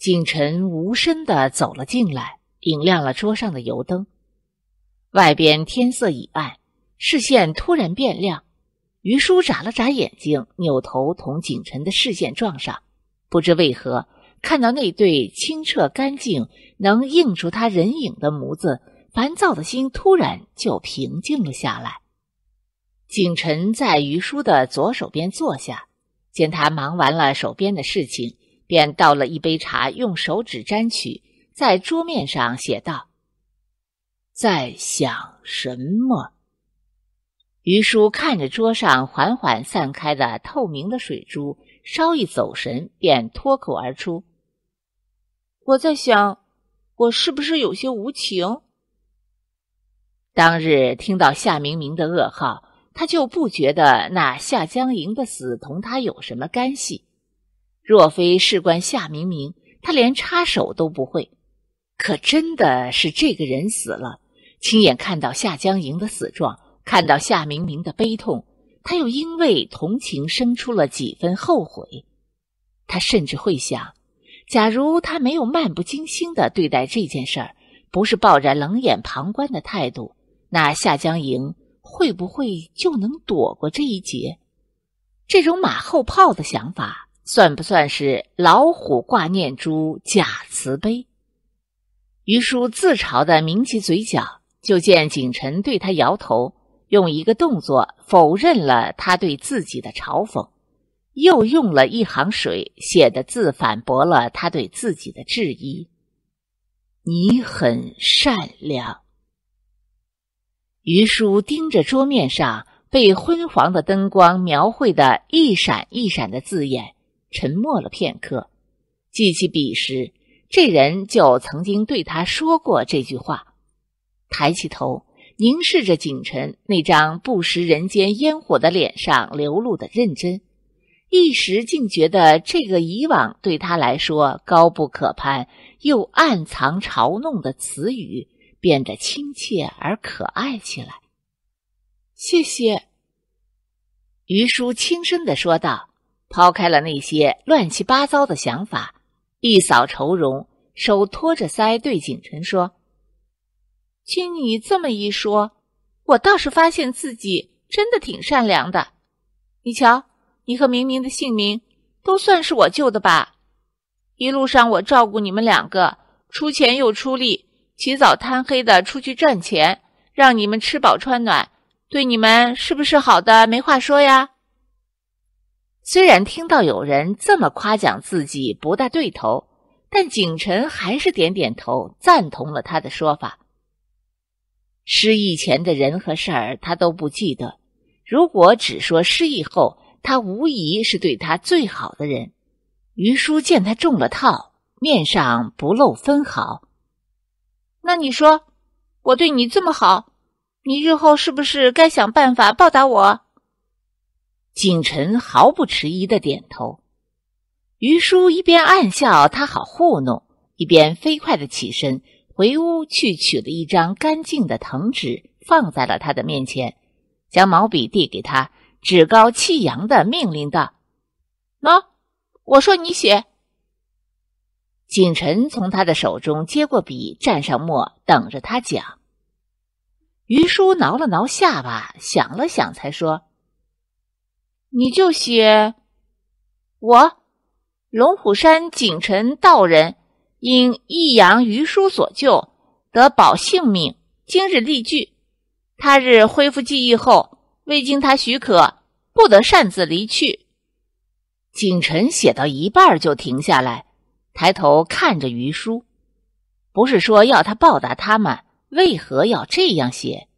景晨无声的走了进来，点亮了桌上的油灯。外边天色已暗，视线突然变亮。于叔眨了眨眼睛，扭头同景晨的视线撞上。不知为何，看到那对清澈干净、能映出他人影的模子，烦躁的心突然就平静了下来。景晨在于叔的左手边坐下，见他忙完了手边的事情。便倒了一杯茶，用手指沾取，在桌面上写道：“在想什么？”于叔看着桌上缓缓散开的透明的水珠，稍一走神，便脱口而出：“我在想，我是不是有些无情？”当日听到夏明明的噩耗，他就不觉得那夏江莹的死同他有什么干系。若非事关夏明明，他连插手都不会。可真的是这个人死了，亲眼看到夏江莹的死状，看到夏明明的悲痛，他又因为同情生出了几分后悔。他甚至会想：假如他没有漫不经心的对待这件事儿，不是抱着冷眼旁观的态度，那夏江莹会不会就能躲过这一劫？这种马后炮的想法。算不算是老虎挂念珠假慈悲？于叔自嘲地抿起嘴角，就见景臣对他摇头，用一个动作否认了他对自己的嘲讽，又用了一行水写的字反驳了他对自己的质疑：“你很善良。”于叔盯着桌面上被昏黄的灯光描绘的一闪一闪的字眼。沉默了片刻，记起彼时这人就曾经对他说过这句话。抬起头，凝视着景晨那张不食人间烟火的脸上流露的认真，一时竟觉得这个以往对他来说高不可攀又暗藏嘲弄的词语，变得亲切而可爱起来。谢谢，于叔轻声的说道。抛开了那些乱七八糟的想法，一扫愁容，手托着腮对景淳说：“听你这么一说，我倒是发现自己真的挺善良的。你瞧，你和明明的姓名都算是我救的吧？一路上我照顾你们两个，出钱又出力，起早贪黑的出去赚钱，让你们吃饱穿暖，对你们是不是好的没话说呀？”虽然听到有人这么夸奖自己不大对头，但景臣还是点点头，赞同了他的说法。失忆前的人和事儿他都不记得，如果只说失忆后，他无疑是对他最好的人。于叔见他中了套，面上不露分毫。那你说，我对你这么好，你日后是不是该想办法报答我？景臣毫不迟疑的点头，于叔一边暗笑他好糊弄，一边飞快的起身回屋去取了一张干净的藤纸，放在了他的面前，将毛笔递给他，趾高气扬的命令道：“喏，我说你写。”景臣从他的手中接过笔，蘸上墨，等着他讲。于叔挠了挠下巴，想了想，才说。你就写，我龙虎山景臣道人因益阳余叔所救，得保性命。今日立句，他日恢复记忆后，未经他许可，不得擅自离去。景臣写到一半就停下来，抬头看着余叔，不是说要他报答他们，为何要这样写？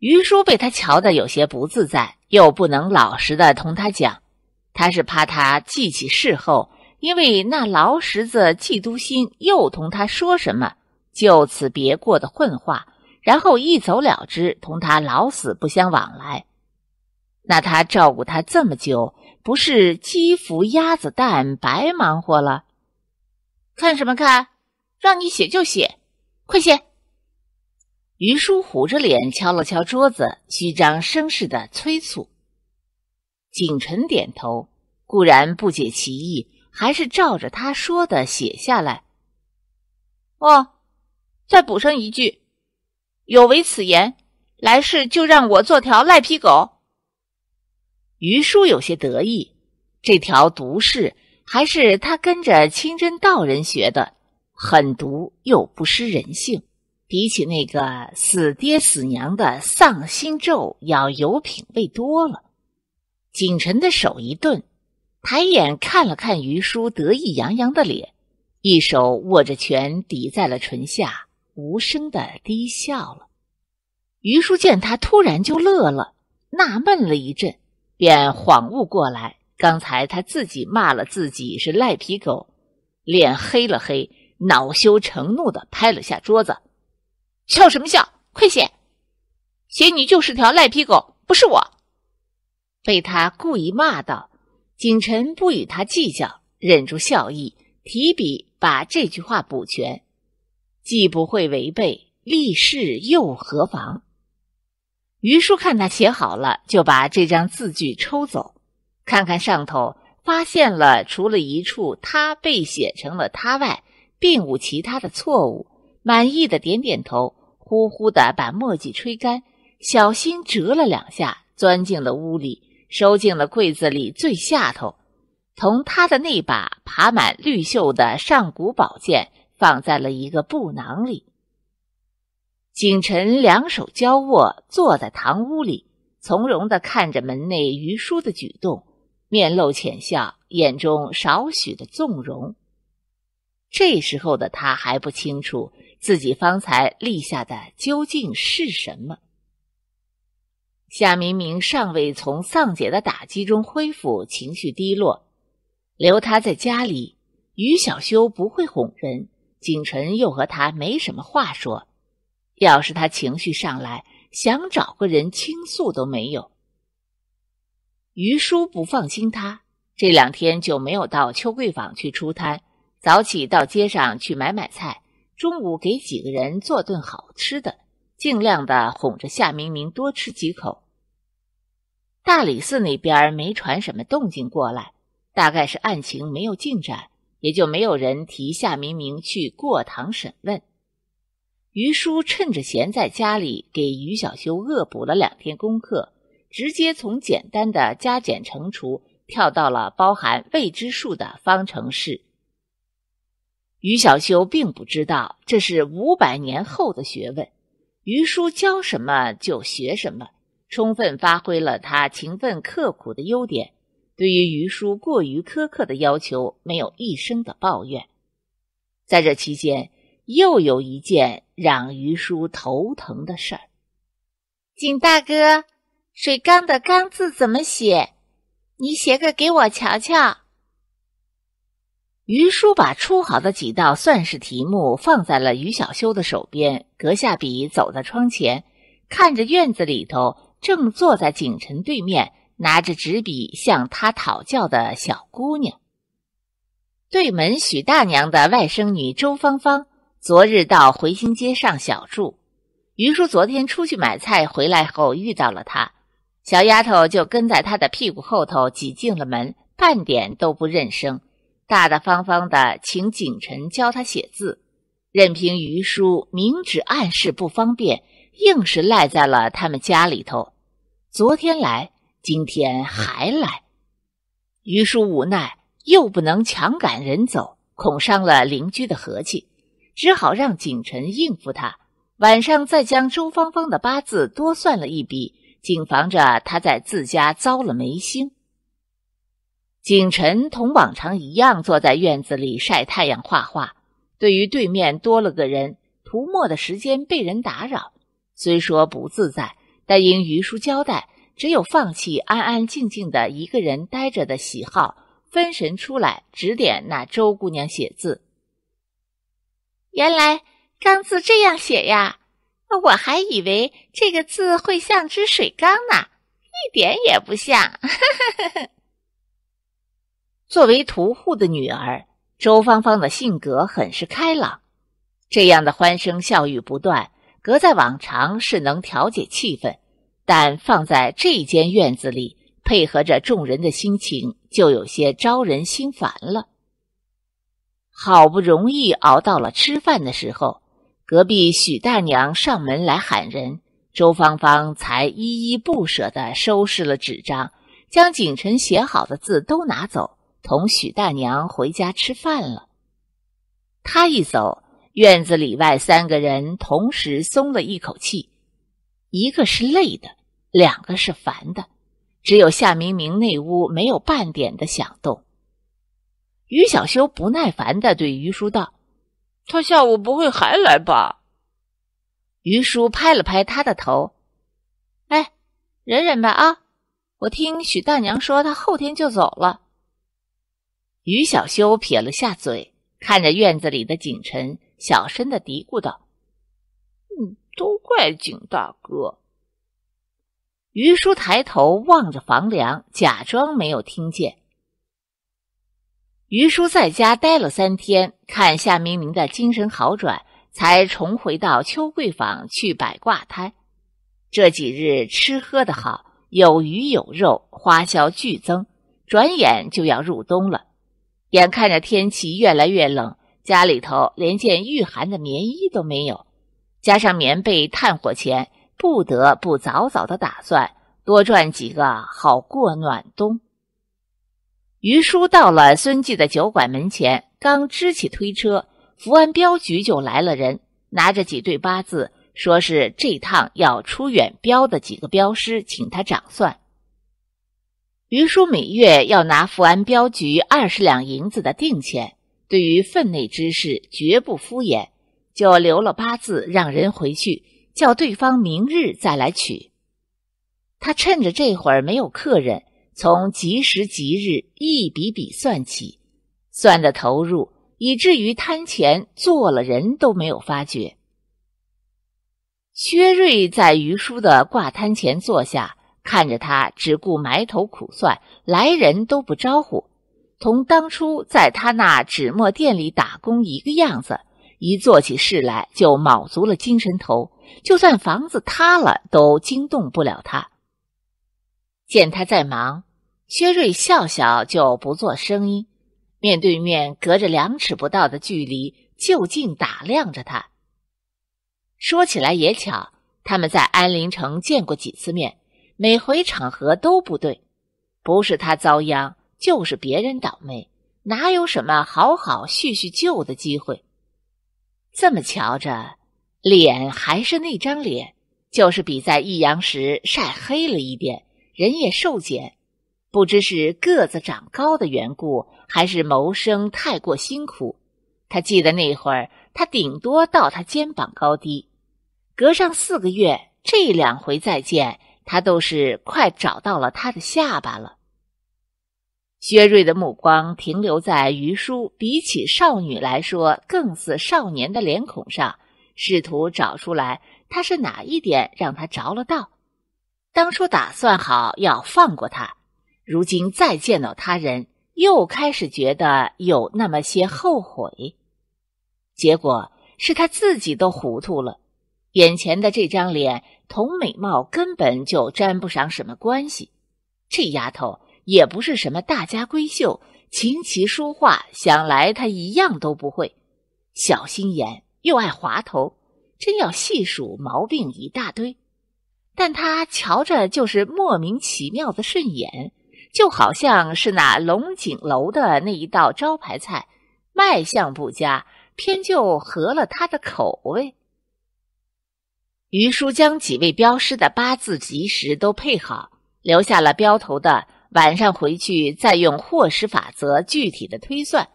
余叔被他瞧得有些不自在，又不能老实的同他讲，他是怕他记起事后，因为那老石子嫉妒心，又同他说什么，就此别过的混话，然后一走了之，同他老死不相往来。那他照顾他这么久，不是鸡孵鸭子蛋，白忙活了？看什么看？让你写就写，快写！于叔虎着脸敲了敲桌子，虚张声势的催促。景淳点头，固然不解其意，还是照着他说的写下来。哦，再补上一句：“有违此言，来世就让我做条赖皮狗。”于叔有些得意，这条毒誓还是他跟着清真道人学的，狠毒又不失人性。比起那个死爹死娘的丧心咒要有品味多了。景晨的手一顿，抬眼看了看于叔得意洋洋的脸，一手握着拳抵在了唇下，无声的低笑了。于叔见他突然就乐了，纳闷了一阵，便恍悟过来，刚才他自己骂了自己是赖皮狗，脸黑了黑，恼羞成怒的拍了下桌子。笑什么笑？快写！写你就是条赖皮狗，不是我。被他故意骂道，景晨不与他计较，忍住笑意，提笔把这句话补全，既不会违背立誓，又何妨？于叔看他写好了，就把这张字据抽走，看看上头，发现了除了一处“他”被写成了“他”外，并无其他的错误，满意的点点头。呼呼的把墨迹吹干，小心折了两下，钻进了屋里，收进了柜子里最下头。从他的那把爬满绿锈的上古宝剑，放在了一个布囊里。景臣两手交握，坐在堂屋里，从容的看着门内余叔的举动，面露浅笑，眼中少许的纵容。这时候的他还不清楚。自己方才立下的究竟是什么？夏明明尚未从丧姐的打击中恢复，情绪低落，留他在家里。于小修不会哄人，景晨又和他没什么话说，要是他情绪上来，想找个人倾诉都没有。于叔不放心他，这两天就没有到秋桂坊去出摊，早起到街上去买买菜。中午给几个人做顿好吃的，尽量的哄着夏明明多吃几口。大理寺那边没传什么动静过来，大概是案情没有进展，也就没有人提夏明明去过堂审问。于叔趁着闲在家里给于小修恶补了两天功课，直接从简单的加减乘除跳到了包含未知数的方程式。于小修并不知道这是五百年后的学问，于叔教什么就学什么，充分发挥了他勤奋刻苦的优点。对于于叔过于苛刻的要求，没有一声的抱怨。在这期间，又有一件让于叔头疼的事儿：景大哥，水缸的缸字怎么写？你写个给我瞧瞧。于叔把出好的几道算式题目放在了于小修的手边，搁下笔，走到窗前，看着院子里头正坐在景臣对面，拿着纸笔向他讨教的小姑娘。对门许大娘的外甥女周芳芳，昨日到回兴街上小住。于叔昨天出去买菜回来后遇到了她，小丫头就跟在他的屁股后头挤进了门，半点都不认生。大大方方的请景臣教他写字，任凭于叔明指暗示不方便，硬是赖在了他们家里头。昨天来，今天还来。于叔无奈，又不能强赶人走，恐伤了邻居的和气，只好让景臣应付他。晚上再将周芳芳的八字多算了一笔，谨防着他在自家遭了霉星。景晨同往常一样坐在院子里晒太阳画画。对于对面多了个人，涂墨的时间被人打扰，虽说不自在，但因于叔交代，只有放弃安安静静的一个人呆着的喜好，分神出来指点那周姑娘写字。原来刚字这样写呀！我还以为这个字会像只水缸呢，一点也不像。作为屠户的女儿，周芳芳的性格很是开朗。这样的欢声笑语不断，隔在往常是能调节气氛，但放在这间院子里，配合着众人的心情，就有些招人心烦了。好不容易熬到了吃饭的时候，隔壁许大娘上门来喊人，周芳芳才依依不舍的收拾了纸张，将景晨写好的字都拿走。同许大娘回家吃饭了。他一走，院子里外三个人同时松了一口气，一个是累的，两个是烦的，只有夏明明那屋没有半点的响动。于小修不耐烦的对于叔道：“他下午不会还来吧？”于叔拍了拍他的头：“哎，忍忍吧啊！我听许大娘说，他后天就走了。”于小修撇了下嘴，看着院子里的景晨，小声的嘀咕道：“嗯，都怪景大哥。”于叔抬头望着房梁，假装没有听见。于叔在家待了三天，看夏明明的精神好转，才重回到秋桂坊去摆卦摊。这几日吃喝的好，有鱼有肉，花销剧增。转眼就要入冬了。眼看着天气越来越冷，家里头连件御寒的棉衣都没有，加上棉被、炭火钱，不得不早早的打算多赚几个，好过暖冬。于叔到了孙记的酒馆门前，刚支起推车，福安镖局就来了人，拿着几对八字，说是这趟要出远镖的几个镖师，请他掌算。于叔每月要拿福安镖局二十两银子的定钱，对于分内之事绝不敷衍，就留了八字让人回去，叫对方明日再来取。他趁着这会儿没有客人，从即时吉日一笔笔算起，算的投入以至于摊前坐了人都没有发觉。薛瑞在于叔的挂摊前坐下。看着他只顾埋头苦算，来人都不招呼，同当初在他那纸墨店里打工一个样子。一做起事来就卯足了精神头，就算房子塌了都惊动不了他。见他在忙，薛瑞笑笑就不做声音，面对面隔着两尺不到的距离，就近打量着他。说起来也巧，他们在安陵城见过几次面。每回场合都不对，不是他遭殃，就是别人倒霉，哪有什么好好叙叙旧的机会？这么瞧着，脸还是那张脸，就是比在益阳时晒黑了一点，人也瘦减。不知是个子长高的缘故，还是谋生太过辛苦。他记得那会儿，他顶多到他肩膀高低。隔上四个月，这两回再见。他都是快找到了他的下巴了。薛瑞的目光停留在于叔比起少女来说更似少年的脸孔上，试图找出来他是哪一点让他着了道。当初打算好要放过他，如今再见到他人，又开始觉得有那么些后悔。结果是他自己都糊涂了。眼前的这张脸同美貌根本就沾不上什么关系，这丫头也不是什么大家闺秀，琴棋书画想来她一样都不会。小心眼又爱滑头，真要细数毛病一大堆，但她瞧着就是莫名其妙的顺眼，就好像是那龙井楼的那一道招牌菜，卖相不佳，偏就合了她的口味。于叔将几位镖师的八字吉时都配好，留下了镖头的，晚上回去再用霍时法则具体的推算。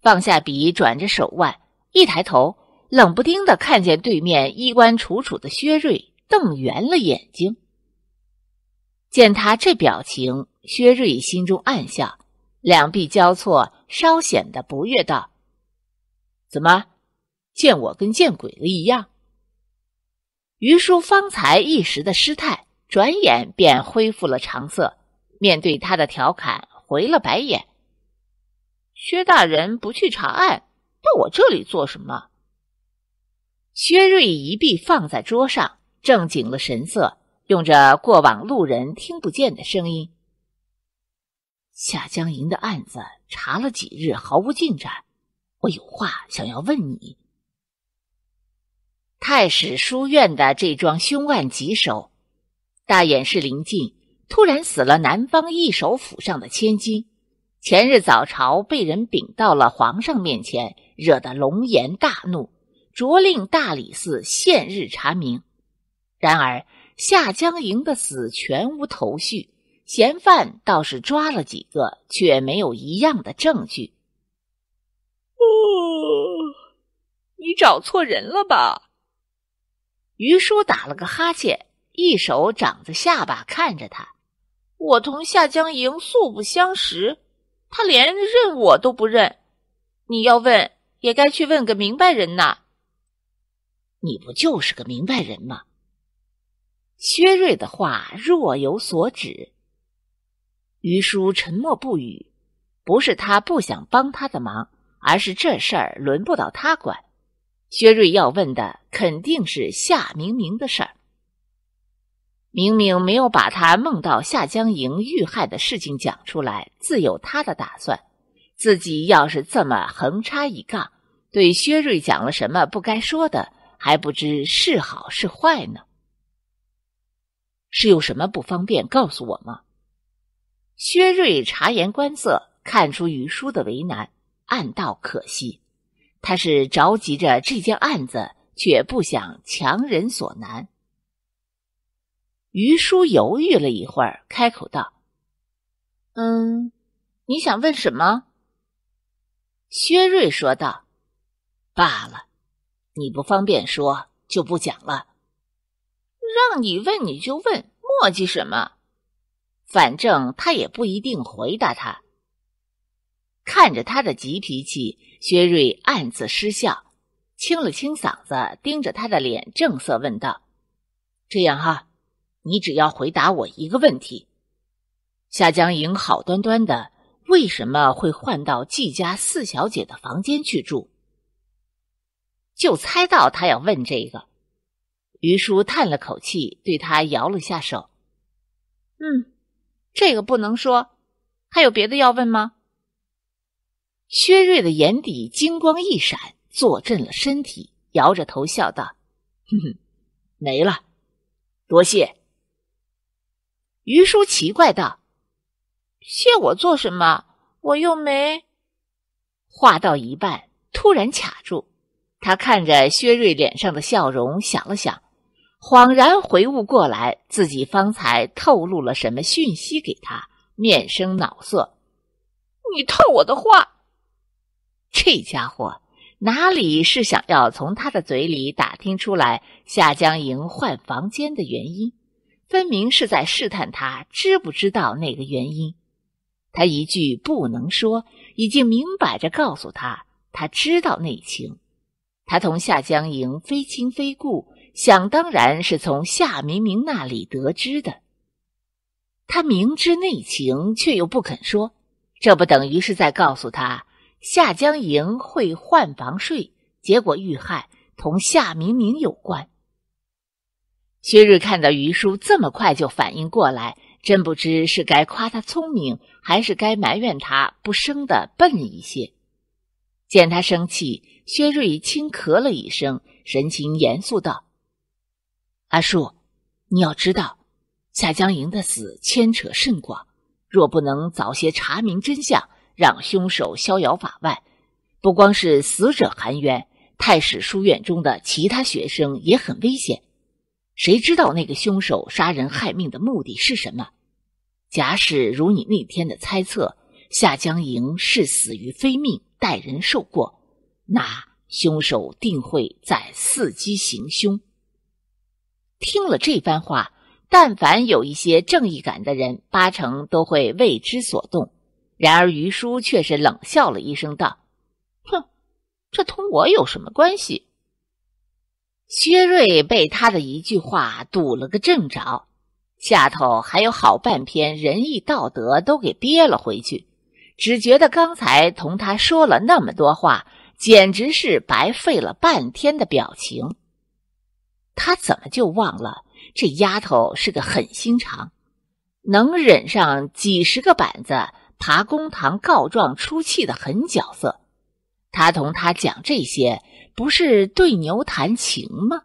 放下笔，转着手腕，一抬头，冷不丁的看见对面衣冠楚楚的薛瑞，瞪圆了眼睛。见他这表情，薛瑞心中暗笑，两臂交错，稍显得不悦道：“怎么，见我跟见鬼了一样？”于叔方才一时的失态，转眼便恢复了常色。面对他的调侃，回了白眼。薛大人不去查案，到我这里做什么？薛瑞一臂放在桌上，正经了神色，用着过往路人听不见的声音：“夏江营的案子查了几日，毫无进展，我有话想要问你。”太史书院的这桩凶案棘手，大衍氏临近突然死了南方一府上的千金，前日早朝被人禀到了皇上面前，惹得龙颜大怒，着令大理寺限日查明。然而夏江营的死全无头绪，嫌犯倒是抓了几个，却没有一样的证据。哦，你找错人了吧？于叔打了个哈欠，一手掌着下巴看着他。我同夏江营素不相识，他连认我都不认。你要问，也该去问个明白人呐。你不就是个明白人吗？薛瑞的话若有所指。于叔沉默不语，不是他不想帮他的忙，而是这事儿轮不到他管。薛瑞要问的肯定是夏明明的事儿。明明没有把他梦到夏江营遇害的事情讲出来，自有他的打算。自己要是这么横插一杠，对薛瑞讲了什么不该说的，还不知是好是坏呢？是有什么不方便告诉我吗？薛瑞察言观色，看出于叔的为难，暗道可惜。他是着急着这件案子，却不想强人所难。于叔犹豫了一会儿，开口道：“嗯，你想问什么？”薛瑞说道：“罢了，你不方便说，就不讲了。让你问你就问，墨迹什么？反正他也不一定回答他。”看着他的急脾气，薛瑞暗自失笑，清了清嗓子，盯着他的脸正色问道：“这样哈，你只要回答我一个问题。夏江莹好端端的，为什么会换到季家四小姐的房间去住？”就猜到他要问这个，于叔叹了口气，对他摇了下手：“嗯，这个不能说。还有别的要问吗？”薛瑞的眼底金光一闪，坐正了身体，摇着头笑道：“哼哼，没了，多谢。”于叔奇怪道：“谢我做什么？我又没……”话到一半，突然卡住。他看着薛瑞脸上的笑容，想了想，恍然回悟过来，自己方才透露了什么讯息给他，面生恼色：“你套我的话！”这家伙哪里是想要从他的嘴里打听出来夏江莹换房间的原因，分明是在试探他知不知道那个原因。他一句不能说，已经明摆着告诉他他知道内情。他同夏江莹非亲非故，想当然是从夏明明那里得知的。他明知内情却又不肯说，这不等于是在告诉他？夏江营会换房睡，结果遇害，同夏明明有关。薛瑞看到于叔这么快就反应过来，真不知是该夸他聪明，还是该埋怨他不生的笨一些。见他生气，薛瑞轻咳了一声，神情严肃道：“阿叔，你要知道，夏江营的死牵扯甚广，若不能早些查明真相。”让凶手逍遥法外，不光是死者含冤，太史书院中的其他学生也很危险。谁知道那个凶手杀人害命的目的是什么？假使如你那天的猜测，夏江营是死于非命，待人受过，那凶手定会在伺机行凶。听了这番话，但凡有一些正义感的人，八成都会为之所动。然而于叔却是冷笑了一声，道：“哼，这同我有什么关系？”薛瑞被他的一句话堵了个正着，下头还有好半篇仁义道德都给憋了回去，只觉得刚才同他说了那么多话，简直是白费了半天的表情。他怎么就忘了，这丫头是个狠心肠，能忍上几十个板子。爬公堂告状出气的狠角色，他同他讲这些，不是对牛弹琴吗？